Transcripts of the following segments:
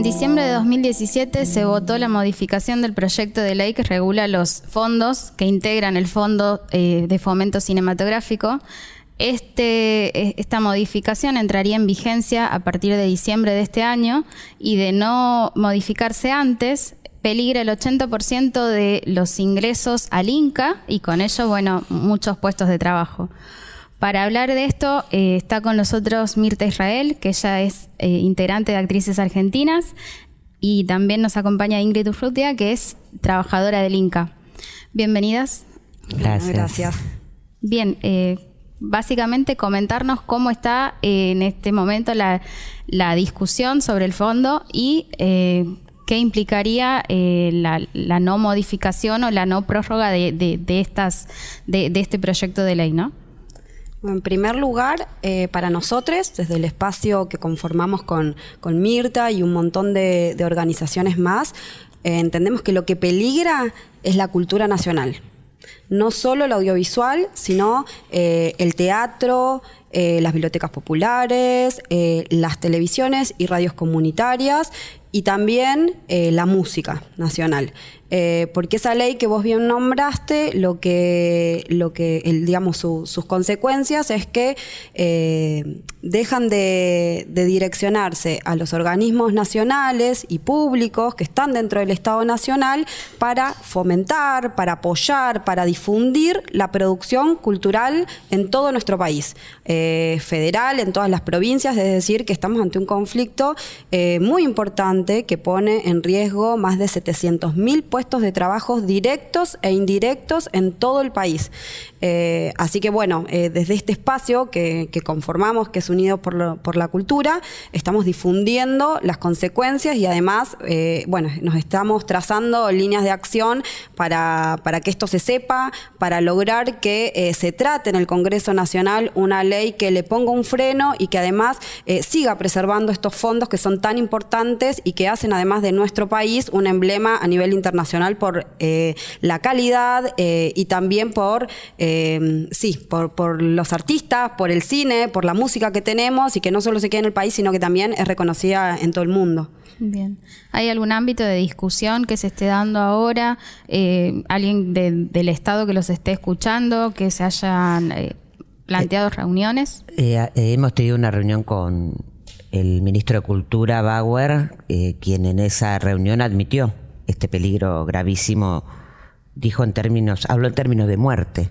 En diciembre de 2017 se votó la modificación del proyecto de ley que regula los fondos que integran el Fondo eh, de Fomento Cinematográfico. Este, e, esta modificación entraría en vigencia a partir de diciembre de este año y de no modificarse antes, peligra el 80% de los ingresos al Inca y con ello, bueno, muchos puestos de trabajo. Para hablar de esto eh, está con nosotros Mirta Israel, que ella es eh, integrante de Actrices Argentinas, y también nos acompaña Ingrid Urrutia, que es trabajadora del INCA. Bienvenidas. Gracias. Bien, eh, básicamente comentarnos cómo está en este momento la, discusión sobre el fondo y qué implicaría la, no modificación o la no prórroga de, de, este proyecto de ley, ¿no? En primer lugar, eh, para nosotros, desde el espacio que conformamos con, Mirta y un montón de, organizaciones más, eh, entendemos que lo que peligra es la cultura nacional. No solo el audiovisual, sino eh, el teatro, las bibliotecas populares, las televisiones y radios comunitarias y también eh, la música nacional. Eh, porque esa ley que vos bien nombraste, lo que, lo que el, digamos, sus consecuencias es que eh, dejan de, direccionarse a los organismos nacionales y públicos que están dentro del Estado Nacional para fomentar, para apoyar, para difundir la producción cultural en todo nuestro país, federal, en todas las provincias, es decir, que estamos ante un conflicto muy importante que pone en riesgo más de 700.000 puestos de trabajo directos e indirectos en todo el país. Eh, así que bueno, eh, desde este espacio que, conformamos, que es Unido por, la Cultura, estamos difundiendo las consecuencias y además, eh, bueno, nos estamos trazando líneas de acción para, para que esto se sepa, para lograr que se trate en el Congreso Nacional una ley que le ponga un freno y que además siga preservando estos fondos que son tan importantes y que hacen además de nuestro país un emblema a nivel internacional por eh, la calidad eh, y también por, eh, sí, por, los artistas, por el cine, por la música que tenemos y que no solo se queda en el país, sino que también es reconocida en todo el mundo. Bien. ¿Hay algún ámbito de discusión que se esté dando ahora? ¿Alguien del Estado que los esté escuchando, que se hayan planteado reuniones? hemos tenido una reunión con el ministro de Cultura, Bauer, eh, quien en esa reunión admitió este peligro gravísimo, dijo en términos, habló en términos de muerte,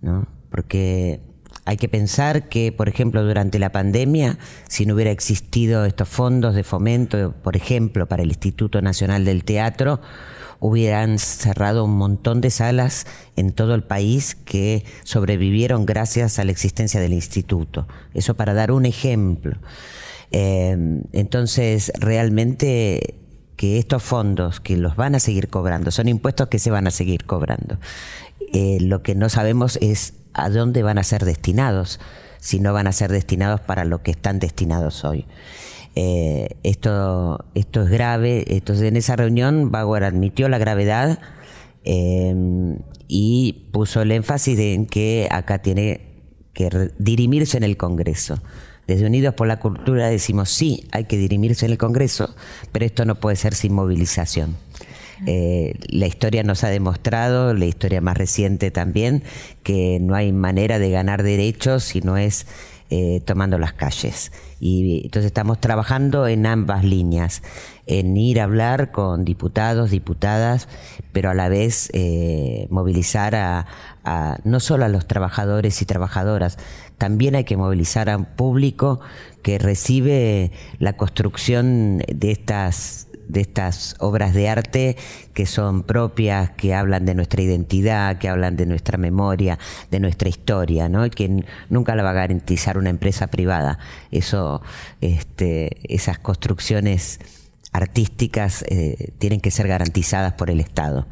¿no? Porque hay que pensar que, por ejemplo, durante la pandemia, si no hubiera existido estos fondos de fomento, por ejemplo, para el Instituto Nacional del Teatro, hubieran cerrado un montón de salas en todo el país que sobrevivieron gracias a la existencia del instituto. Eso para dar un ejemplo. Em, entonces, realmente que estos fondos que los van a seguir cobrando, son impuestos que se van a seguir cobrando. Eh, lo que no sabemos es a dónde van a ser destinados, si no van a ser destinados para lo que están destinados hoy. Eh, esto, es grave, entonces en esa reunión Bauer admitió la gravedad em, y puso el énfasis en que acá tiene que dirimirse en el Congreso. Desde Unidos por la Cultura decimos, sí, hay que dirimirse en el Congreso, pero esto no puede ser sin movilización. Eh, la historia nos ha demostrado, la historia más reciente también, que no hay manera de ganar derechos si no es eh, tomando las calles. Y entonces estamos trabajando en ambas líneas, en ir a hablar con diputados, diputadas, pero a la vez eh, movilizar a, no solo a los trabajadores y trabajadoras, también hay que movilizar a un público que recibe la construcción de estas de estas obras de arte que son propias, que hablan de nuestra identidad, que hablan de nuestra memoria, de nuestra historia, ¿no? Y que nunca la va a garantizar una empresa privada. Eso, este, esas construcciones artísticas eh, tienen que ser garantizadas por el Estado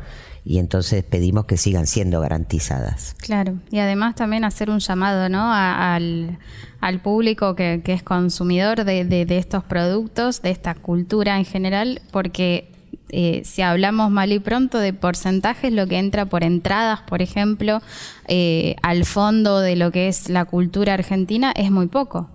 y entonces pedimos que sigan siendo garantizadas. Claro, y además también hacer un llamado ¿no? al, público que, que es consumidor de, estos productos, de esta cultura en general, porque eh, si hablamos mal y pronto de porcentajes, lo que entra por entradas, por ejemplo, eh, al fondo de lo que es la cultura argentina es muy poco,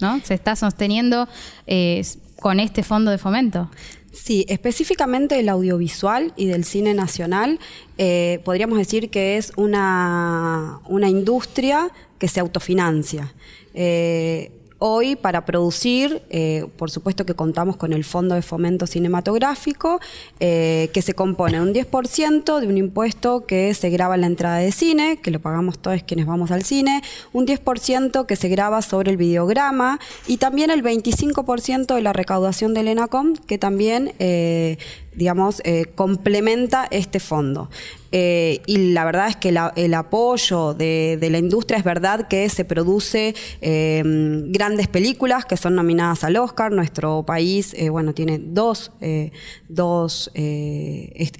¿no? Se está sosteniendo eh, con este fondo de fomento. Sí, específicamente el audiovisual y del cine nacional, eh, podríamos decir que es una, industria que se autofinancia. Eh, hoy para producir, eh, por supuesto que contamos con el Fondo de Fomento Cinematográfico, eh, que se compone un 10% de un impuesto que se graba en la entrada de cine, que lo pagamos todos quienes vamos al cine, un 10% que se graba sobre el videograma y también el 25% de la recaudación del ENACOM, que también... Eh, digamos, eh, complementa este fondo. Eh, y la verdad es que el apoyo de, la industria es verdad que se produce em, grandes películas que son nominadas al Oscar. Nuestro país, eh, bueno, tiene dos,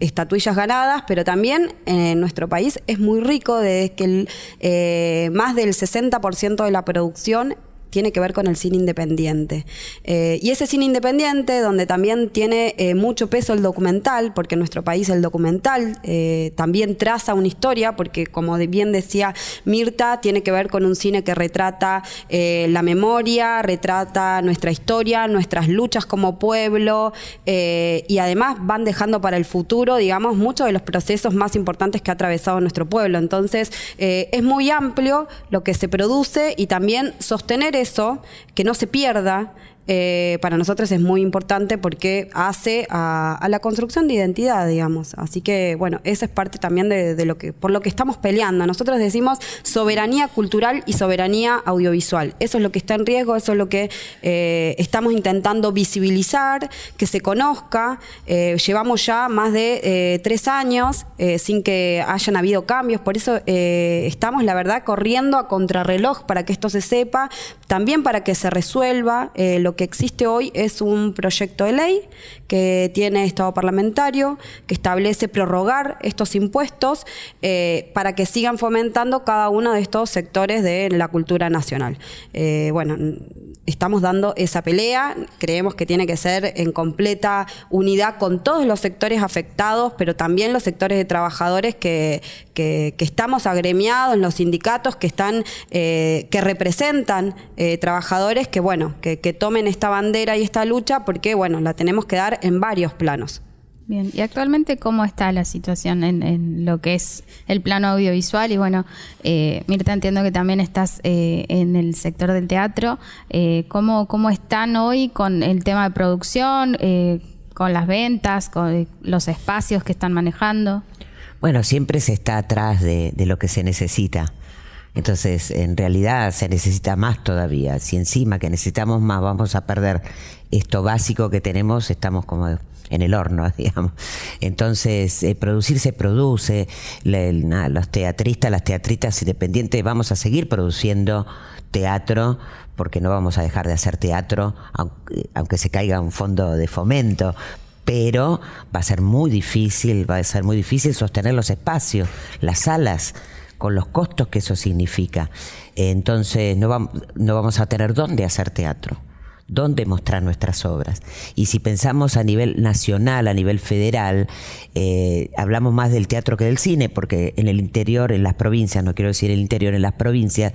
estatuillas ganadas, pero también nuestro país es muy rico de que más del 60% de la producción tiene que ver con el cine independiente. Eh, y ese cine independiente, donde también tiene eh, mucho peso el documental, porque en nuestro país el documental eh, también traza una historia, porque como bien decía Mirta, tiene que ver con un cine que retrata la memoria, retrata nuestra historia, nuestras luchas como pueblo, y además van dejando para el futuro, digamos, muchos de los procesos más importantes que ha atravesado nuestro pueblo. Entonces, es muy amplio lo que se produce y también sostener que no se pierda, eh, para nosotros es muy importante porque hace a, la construcción de identidad, digamos. Así que, bueno, esa es parte también de, lo que, por lo que estamos peleando. Nosotros decimos soberanía cultural y soberanía audiovisual. Eso es lo que está en riesgo, eso es lo que eh, estamos intentando visibilizar, que se conozca. Eh, llevamos ya más de tres años sin que hayan habido cambios, por eso estamos, la verdad, corriendo a contrarreloj para que esto se sepa, también para que se resuelva lo que existe hoy es un proyecto de ley que tiene Estado parlamentario, que establece prorrogar estos impuestos eh, para que sigan fomentando cada uno de estos sectores de la cultura nacional. Eh, bueno, estamos dando esa pelea, creemos que tiene que ser en completa unidad con todos los sectores afectados, pero también los sectores de trabajadores que, que, estamos agremiados en los sindicatos que están, eh, que representan eh, trabajadores que bueno, que, tomen esta bandera y esta lucha, porque bueno, la tenemos que dar en varios planos. Bien, ¿y actualmente cómo está la situación en, lo que es el plano audiovisual? Y bueno, eh, Mirta, entiendo que también estás eh, en el sector del teatro. ¿cómo, ¿Cómo están hoy con el tema de producción, con las ventas, con los espacios que están manejando? Bueno, siempre se está atrás de, lo que se necesita. Entonces, en realidad se necesita más todavía. Si encima que necesitamos más vamos a perder esto básico que tenemos, estamos como en el horno, digamos. Entonces, eh, producir se produce, los teatristas, las teatritas independientes, vamos a seguir produciendo teatro, porque no vamos a dejar de hacer teatro, eh, aunque se caiga un fondo de fomento, pero va a ser muy difícil, va a ser muy difícil sostener los espacios, las salas, con los costos que eso significa. Entonces no, no vamos a tener dónde hacer teatro dónde mostrar nuestras obras. Y si pensamos a nivel nacional, a nivel federal, eh, hablamos más del teatro que del cine, porque en el interior, en las provincias, no quiero decir el interior, en las provincias,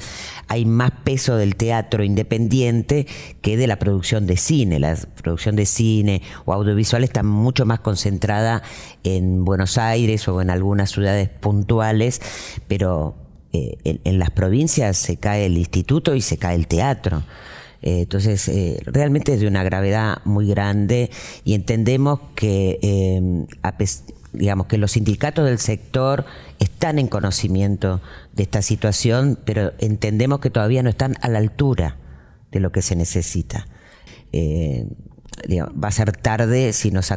hay más peso del teatro independiente que de la producción de cine. La producción de cine o audiovisual está mucho más concentrada en Buenos Aires o en algunas ciudades puntuales, pero eh, en las provincias se cae el instituto y se cae el teatro. Eh, entonces, eh, realmente es de una gravedad muy grande y entendemos que, eh, digamos, que los sindicatos del sector están en conocimiento de esta situación, pero entendemos que todavía no están a la altura de lo que se necesita. va a ser tarde si, nos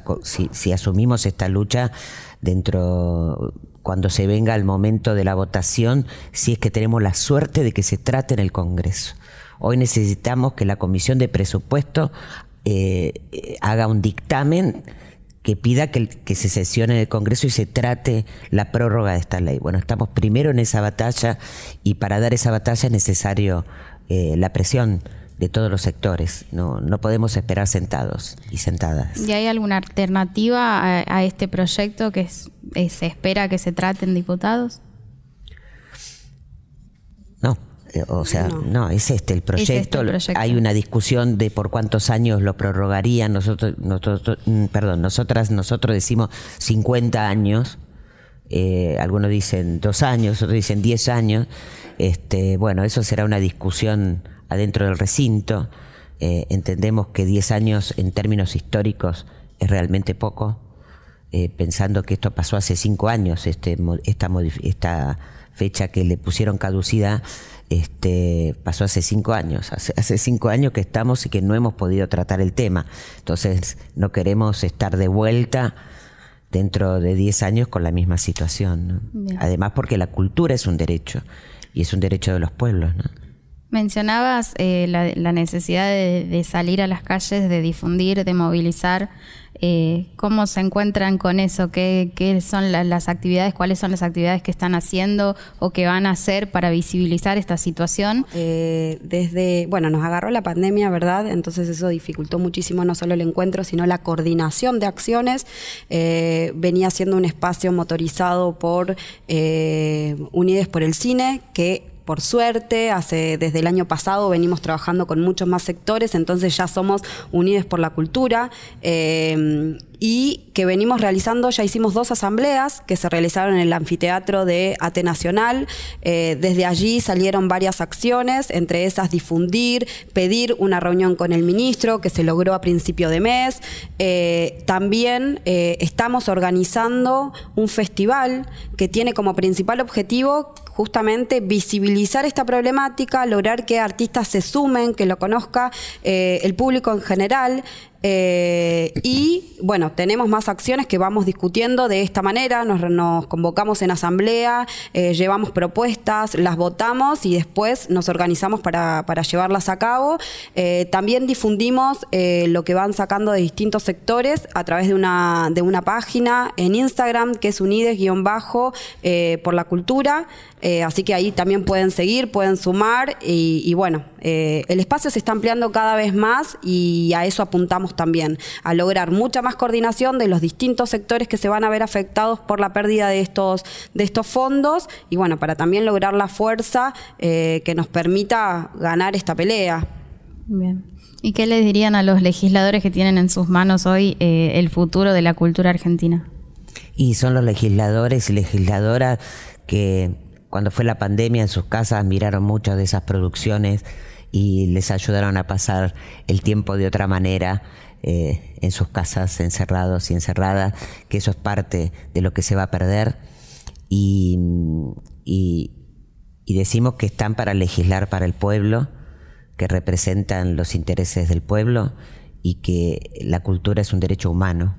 si asumimos esta lucha dentro cuando se venga el momento de la votación, si es que tenemos la suerte de que se trate en el Congreso. Hoy necesitamos que la Comisión de Presupuesto eh, eh, haga un dictamen que pida que, se sesione el Congreso y se trate la prórroga de esta ley. Bueno, estamos primero en esa batalla y para dar esa batalla es necesario eh, la presión de todos los sectores. No, no podemos esperar sentados y sentadas. ¿Y hay alguna alternativa a, este proyecto que se espera que se traten diputados? Eh, o sea, no, es este el este proyecto. Hay una discusión de por cuántos años lo prorrogarían. Nosotros, mm, perdón, nosotras, nosotros decimos 50 años. Eh, algunos dicen dos años, otros dicen 10 años. Este, bueno, eso será una discusión adentro del recinto. Eh, entendemos que 10 años en términos históricos es realmente poco, pensando que esto pasó hace 5 años, este, esta, esta fecha que le pusieron caducidad este, pasó hace cinco años, hace, cinco años que estamos y que no hemos podido tratar el tema. Entonces no queremos estar de vuelta dentro de diez años con la misma situación. Además porque la cultura es un derecho y es un derecho de los pueblos. Mencionabas eh, la, necesidad de, salir a las calles, de difundir, de movilizar. Eh, cómo se encuentran con eso, qué, son las actividades, cuáles son las actividades que están haciendo o que van a hacer para visibilizar esta situación. Eh, desde, bueno, nos agarró la pandemia, ¿verdad? Entonces eso dificultó muchísimo no solo el encuentro, sino la coordinación de acciones. Eh, venía siendo un espacio motorizado por Unides por el Cine, que por suerte, hace desde el año pasado venimos trabajando con muchos más sectores, entonces ya somos unidos por la cultura. Eh, y que venimos realizando, ya hicimos dos asambleas que se realizaron en el anfiteatro de AT Nacional. Eh, desde allí salieron varias acciones, entre esas difundir, pedir una reunión con el ministro, que se logró a principio de mes. Eh, también eh, estamos organizando un festival que tiene como principal objetivo justamente visibilizar esta problemática, lograr que artistas se sumen, que lo conozca el público en general. Eh, y bueno, tenemos más acciones que vamos discutiendo de esta manera, nos, convocamos en asamblea, eh, llevamos propuestas, las votamos y después nos organizamos para, para llevarlas a cabo. Eh, también difundimos lo que van sacando de distintos sectores a través de una, de una página en Instagram que es unides-bajo por la cultura, así que ahí también pueden seguir, pueden sumar y, y bueno, eh, el espacio se está ampliando cada vez más y a eso apuntamos también, a lograr mucha más coordinación de los distintos sectores que se van a ver afectados por la pérdida de estos, fondos y bueno, para también lograr la fuerza eh, que nos permita ganar esta pelea. Bien. ¿Y qué le dirían a los legisladores que tienen en sus manos hoy eh, el futuro de la cultura argentina? Y son los legisladores y legisladoras que cuando fue la pandemia en sus casas miraron muchas de esas producciones y les ayudaron a pasar el tiempo de otra manera eh, en sus casas, encerrados y encerradas, que eso es parte de lo que se va a perder. Y, decimos que están para legislar para el pueblo, que representan los intereses del pueblo y que la cultura es un derecho humano.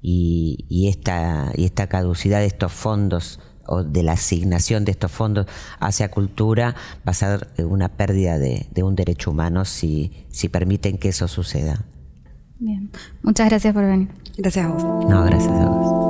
Y, y esta, y esta caducidad de estos fondos o de la asignación de estos fondos hacia cultura va a ser eh, una pérdida de, un derecho humano si, si permiten que eso suceda. Bien, muchas gracias por venir. Gracias a vos. No, gracias a vos.